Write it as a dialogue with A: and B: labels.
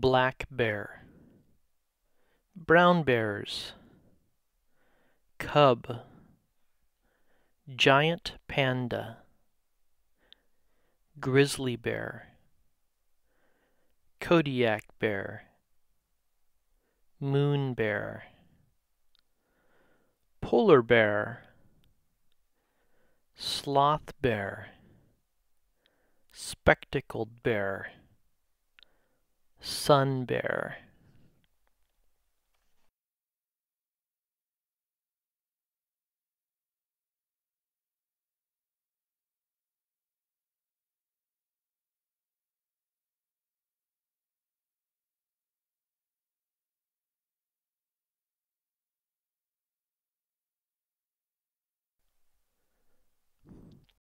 A: black bear, brown bears, cub, giant panda, grizzly bear, Kodiak bear, moon bear, polar bear, sloth bear, spectacled bear sun bear.